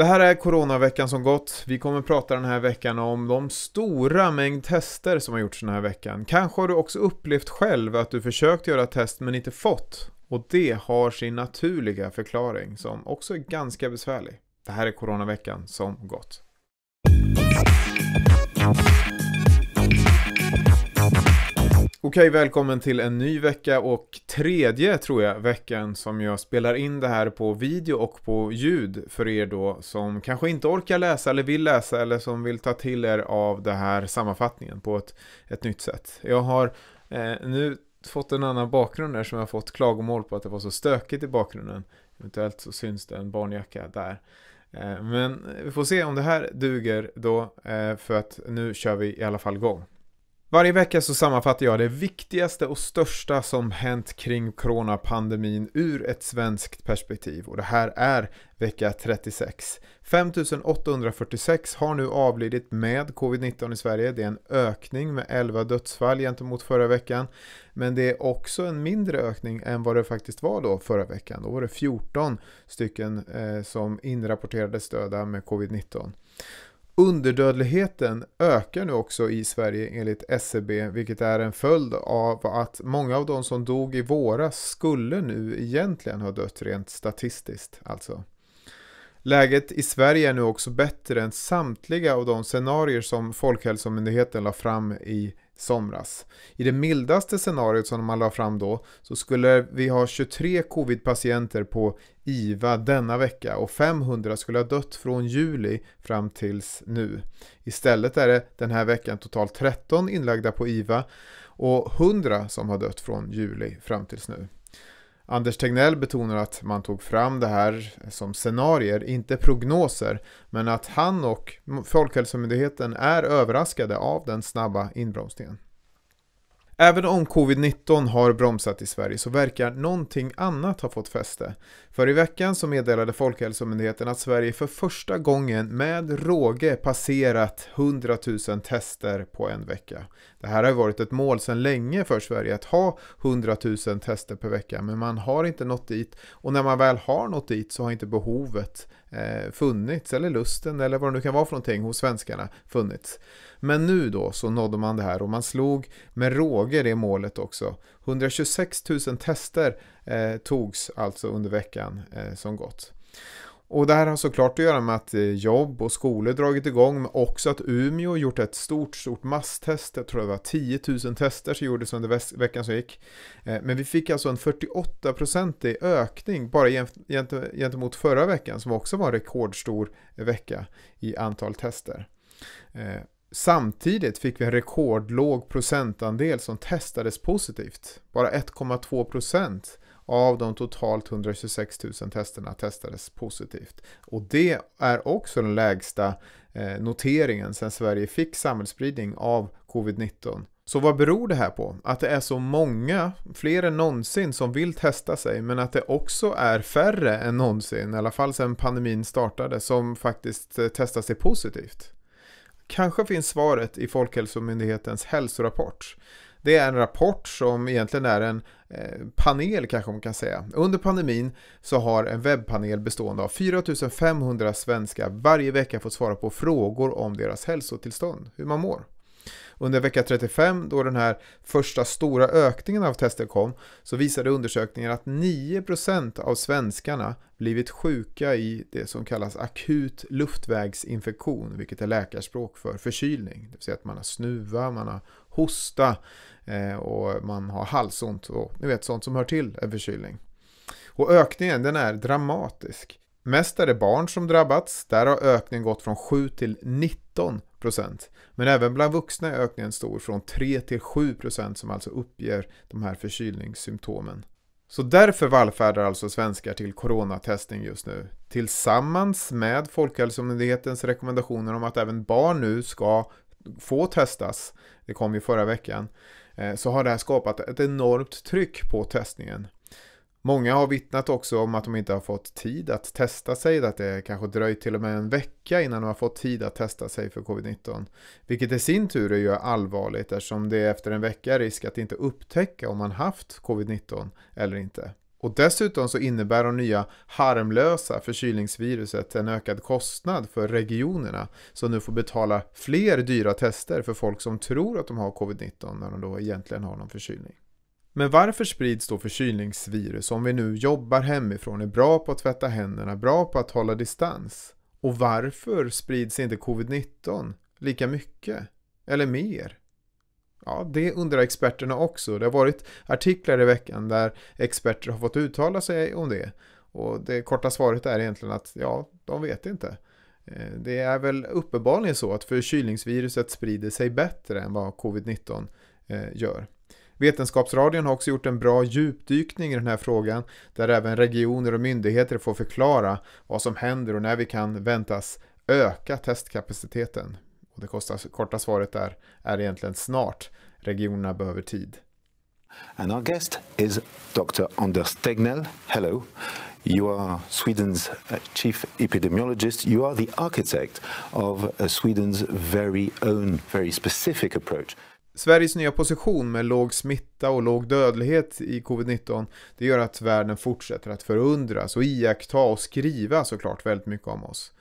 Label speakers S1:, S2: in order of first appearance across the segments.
S1: Det här är coronaveckan som gått. Vi kommer prata den här veckan om de stora mängd tester som har gjorts den här veckan. Kanske har du också upplevt själv att du försökt göra test men inte fått. Och det har sin naturliga förklaring som också är ganska besvärlig. Det här är coronaveckan som gått. Okej, välkommen till en ny vecka och tredje, tror jag, veckan som jag spelar in det här på video och på ljud för er då som kanske inte orkar läsa eller vill läsa eller som vill ta till er av den här sammanfattningen på ett, ett nytt sätt. Jag har eh, nu fått en annan bakgrund där som jag har fått klagomål på att det var så stökigt i bakgrunden. Eventuellt så syns det en barnjacka där. Eh, men vi får se om det här duger då, eh, för att nu kör vi i alla fall igång. Varje vecka så sammanfattar jag det viktigaste och största som hänt kring coronapandemin ur ett svenskt perspektiv och det här är vecka 36. 5846 har nu avlidit med covid-19 i Sverige. Det är en ökning med 11 dödsfall gentemot förra veckan. Men det är också en mindre ökning än vad det faktiskt var då förra veckan. Då var det 14 stycken eh, som inrapporterades döda med covid-19. Underdödligheten ökar nu också i Sverige enligt SCB e vilket är en följd av att många av de som dog i våras skulle nu egentligen ha dött rent statistiskt alltså. Läget i Sverige är nu också bättre än samtliga av de scenarier som Folkhälsomyndigheten la fram i somras. I det mildaste scenariot som man la fram då så skulle vi ha 23 covid-patienter på IVA denna vecka och 500 skulle ha dött från juli fram tills nu. Istället är det den här veckan totalt 13 inlagda på IVA och 100 som har dött från juli fram tills nu. Anders Tegnell betonar att man tog fram det här som scenarier, inte prognoser, men att han och Folkhälsomyndigheten är överraskade av den snabba inbromsningen. Även om covid-19 har bromsat i Sverige så verkar någonting annat ha fått fäste. För i veckan så meddelade Folkhälsomyndigheten att Sverige för första gången med råge passerat 100 000 tester på en vecka. Det här har varit ett mål sedan länge för Sverige att ha 100 000 tester per vecka men man har inte nått dit och när man väl har nått dit så har inte behovet Eh, funnits, eller lusten eller vad det nu kan vara för någonting hos svenskarna funnits. Men nu då så nådde man det här och man slog med råge det målet också. 126 000 tester eh, togs alltså under veckan eh, som gått. Och det här har såklart att göra med att eh, jobb och skolor dragit igång, men också att Umeå gjort ett stort, stort masstest. Jag tror det var 10 000 tester som gjordes under veckan som gick. Eh, men vi fick alltså en 48-procentig ökning bara gentemot förra veckan, som också var en rekordstor vecka i antal tester. Eh, samtidigt fick vi en rekordlåg procentandel som testades positivt, bara 1,2 procent av de totalt 126 000 testerna testades positivt. Och det är också den lägsta eh, noteringen sedan Sverige fick samhällsspridning av covid-19. Så vad beror det här på? Att det är så många, fler än någonsin, som vill testa sig men att det också är färre än någonsin, i alla fall sedan pandemin startade, som faktiskt eh, testar sig positivt. Kanske finns svaret i Folkhälsomyndighetens hälsorapport. Det är en rapport som egentligen är en eh, panel kanske man kan säga. Under pandemin så har en webbpanel bestående av 4500 svenskar varje vecka fått svara på frågor om deras hälsotillstånd, hur man mår. Under vecka 35, då den här första stora ökningen av tester kom, så visade undersökningen att 9% av svenskarna blivit sjuka i det som kallas akut luftvägsinfektion, vilket är läkarspråk för förkylning. Det vill säga att man har snuva, man har hosta eh, och man har halsont och ni vet sånt som hör till en förkylning. Och ökningen den är dramatisk. Mest är det barn som drabbats, där har ökningen gått från 7 till 19 procent. Men även bland vuxna är ökningen stor, från 3 till 7 procent som alltså uppger de här förkylningssymptomen. Så därför vallfärdar alltså svenskar till coronatestning just nu. Tillsammans med Folkhälsomyndighetens rekommendationer om att även barn nu ska få testas, det kom ju förra veckan, eh, så har det här skapat ett enormt tryck på testningen. Många har vittnat också om att de inte har fått tid att testa sig, att det kanske dröjt till och med en vecka innan de har fått tid att testa sig för covid-19. Vilket i sin tur är ju allvarligt eftersom det efter en vecka är risk att inte upptäcka om man haft covid-19 eller inte. Och dessutom så innebär de nya harmlösa förkylningsviruset en ökad kostnad för regionerna som nu får betala fler dyra tester för folk som tror att de har covid-19 när de då egentligen har någon förkylning. Men varför sprids då förkylningsvirus om vi nu jobbar hemifrån, är bra på att tvätta händerna, bra på att hålla distans? Och varför sprids inte covid-19 lika mycket? Eller mer? Ja, det undrar experterna också. Det har varit artiklar i veckan där experter har fått uttala sig om det. Och det korta svaret är egentligen att ja, de vet inte. Eh, det är väl uppenbarligen så att förkylningsviruset sprider sig bättre än vad covid-19 eh, gör. Vetenskapsradion har också gjort en bra djupdykning i den här frågan där även regioner och myndigheter får förklara vad som händer och när vi kan väntas öka testkapaciteten. Och det kostar, korta svaret där är egentligen snart. Regionerna behöver tid. And our guest is Dr. Anders Tegnell. Hello. You are Sweden's uh, chief epidemiologist. You are the architect of uh, Sweden's very own, very specific approach Sveriges nya position med låg smitta och låg dödlighet i covid-19 det gör att världen fortsätter att förundras och iaktta och skriva såklart väldigt mycket om oss.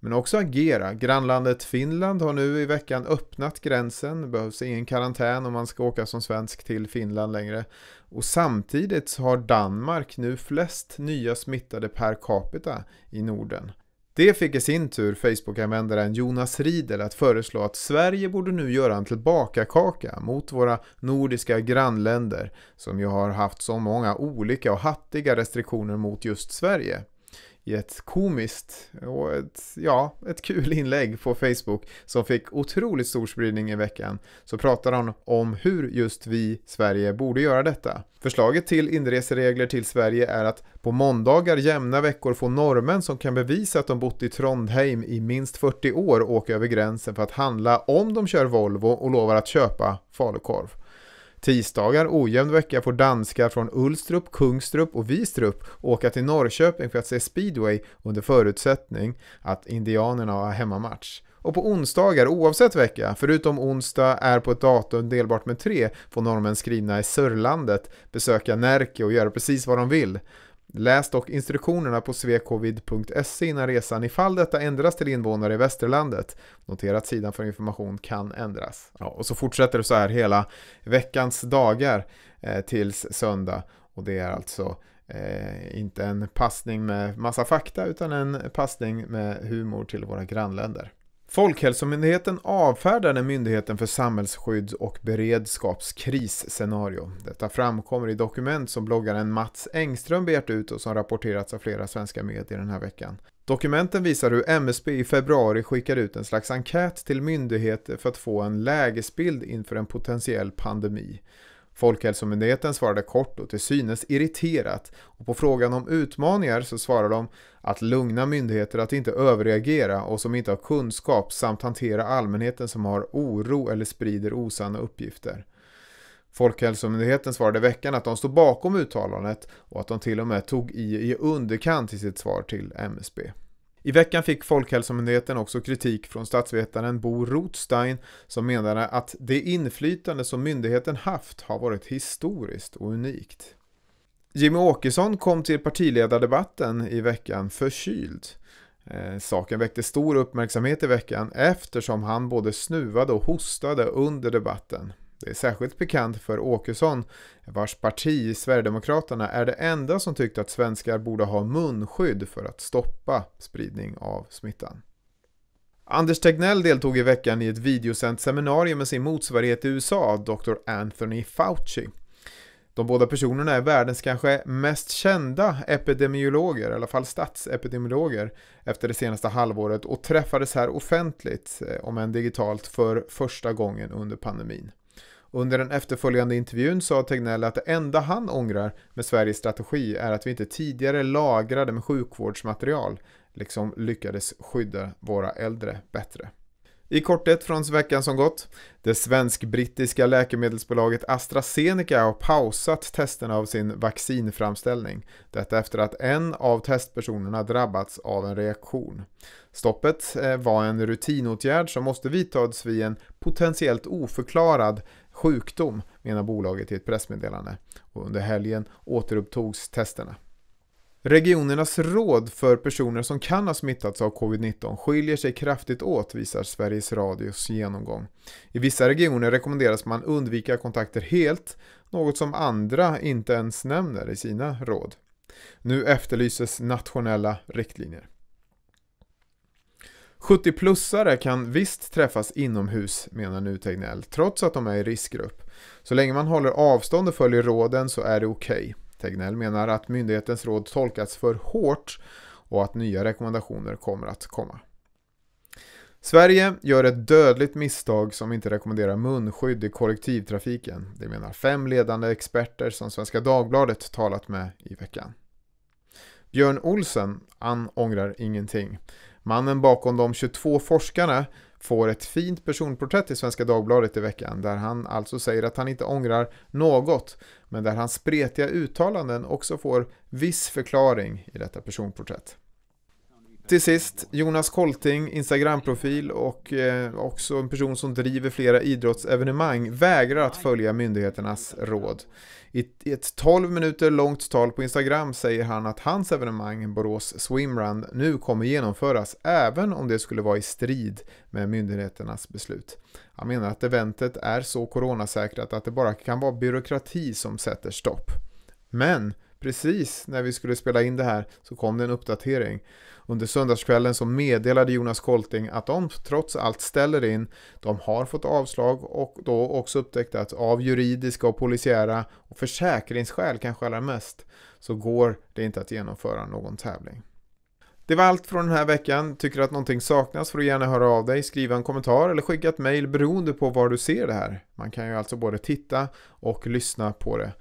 S1: Men också agera. Grannlandet Finland har nu i veckan öppnat gränsen. Det behövs ingen karantän om man ska åka som svensk till Finland längre. Och samtidigt har Danmark nu flest nya smittade per capita i Norden. Det fick i sin tur Facebook-användaren Jonas Riedel att föreslå att Sverige borde nu göra en tillbakakaka mot våra nordiska grannländer som ju har haft så många olika och hattiga restriktioner mot just Sverige i ett komiskt och ett, ja, ett kul inlägg på Facebook som fick otroligt stor spridning i veckan så pratar han om hur just vi, Sverige, borde göra detta. Förslaget till inreseregler till Sverige är att på måndagar jämna veckor få norrmän som kan bevisa att de bott i Trondheim i minst 40 år åka över gränsen för att handla om de kör Volvo och lovar att köpa falukorv. Tisdagar ojämn vecka får danskar från Ulstrup, Kungstrup och Vistrup åka till Norrköping för att se speedway under förutsättning att Indianerna har hemmamatch. Och på onsdagar oavsett vecka, förutom onsdag är på ett datum delbart med tre, får norrmän skrivna i Sörlandet besöka Närke och göra precis vad de vill. Läs dock instruktionerna på svecovid.se innan resan ifall detta ändras till invånare i västerlandet. Notera att sidan för information kan ändras. Ja, och så fortsätter det så här hela veckans dagar eh, tills söndag. Och det är alltså eh, inte en passning med massa fakta utan en passning med humor till våra grannländer. Folkhälsomyndigheten avfärdade Myndigheten för samhällsskydd och beredskapskrisscenario. Detta framkommer i dokument som bloggaren Mats Engström begärt ut och som rapporterats av flera svenska medier den här veckan. Dokumenten visar hur MSB i februari skickade ut en slags enkät till myndigheter för att få en lägesbild inför en potentiell pandemi. Folkhälsomyndigheten svarade kort och till synes irriterat och på frågan om utmaningar så svarar de att lugna myndigheter att inte överreagera och som inte har kunskap samt hantera allmänheten som har oro eller sprider osanna uppgifter. Folkhälsomyndigheten svarade i veckan att de står bakom uttalandet och att de till och med tog i i underkant i sitt svar till MSB. I veckan fick Folkhälsomyndigheten också kritik från statsvetaren Bo Rothstein som menade att det inflytande som myndigheten haft har varit historiskt och unikt. Jimmy Åkesson kom till partiledardebatten i veckan förkyld. Eh, saken väckte stor uppmärksamhet i veckan eftersom han både snuvade och hostade under debatten. Det är särskilt bekant för Åkesson, vars parti Sverigedemokraterna är det enda som tyckte att svenskar borde ha munskydd för att stoppa spridning av smittan. Anders Tegnell deltog i veckan i ett videosänt seminarium med sin motsvarighet i USA, Dr. Anthony Fauci. De båda personerna är världens kanske mest kända epidemiologer, i alla fall statsepidemiologer, efter det senaste halvåret och träffades här offentligt, eh, om än digitalt, för första gången under pandemin. Under den efterföljande intervjun sa Tegnell att det enda han ångrar med Sveriges strategi är att vi inte tidigare lagrade med sjukvårdsmaterial, liksom lyckades skydda våra äldre bättre. I korthet från veckan som gått. Det svensk-brittiska läkemedelsbolaget AstraZeneca har pausat testerna av sin vaccinframställning. Detta efter att en av testpersonerna drabbats av en reaktion. Stoppet eh, var en rutinåtgärd som måste vidtas vid en potentiellt oförklarad sjukdom, menar bolaget i ett pressmeddelande. Och under helgen återupptogs testerna. Regionernas råd för personer som kan ha smittats av covid-19 skiljer sig kraftigt åt visar Sveriges Radios genomgång. I vissa regioner rekommenderas man undvika kontakter helt, något som andra inte ens nämner i sina råd. Nu efterlyses nationella riktlinjer. 70-plussare kan visst träffas inomhus, menar nu Tegnell, trots att de är i riskgrupp. Så länge man håller avstånd och följer råden så är det okej. Okay. Tegnell menar att myndighetens råd tolkats för hårt och att nya rekommendationer kommer att komma. Sverige gör ett dödligt misstag som inte rekommenderar munskydd i kollektivtrafiken. Det menar fem ledande experter som Svenska Dagbladet talat med i veckan. Björn Olsen, han ångrar ingenting. Mannen bakom de 22 forskarna får ett fint personporträtt i Svenska Dagbladet i veckan där han alltså säger att han inte ångrar något men där hans spretiga uttalanden också får viss förklaring i detta personporträtt. Till sist, Jonas Kolting, profil och eh, också en person som driver flera idrottsevenemang, vägrar att följa myndigheternas råd. I, I ett 12 minuter långt tal på Instagram säger han att hans evenemang, Borås Swimrun, nu kommer genomföras även om det skulle vara i strid med myndigheternas beslut. Han menar att eventet är så coronasäkrat att det bara kan vara byråkrati som sätter stopp. Men precis när vi skulle spela in det här så kom det en uppdatering. Under söndagskvällen så meddelade Jonas Kolting att de trots allt ställer in. De har fått avslag och då också upptäckt att av juridiska och polisiära och försäkringsskäl kanske allra mest så går det inte att genomföra någon tävling. Det var allt från den här veckan. Tycker du att någonting saknas får du gärna höra av dig, skriva en kommentar eller skicka ett mail beroende på var du ser det här. Man kan ju alltså både titta och lyssna på det.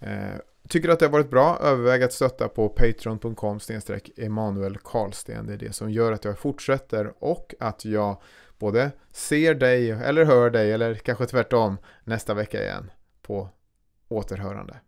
S1: Eh, Tycker du att det har varit bra? Överväg att stötta på patreon.com Emanuel Karlsten. Det är det som gör att jag fortsätter och att jag både ser dig eller hör dig eller kanske tvärtom nästa vecka igen på återhörande.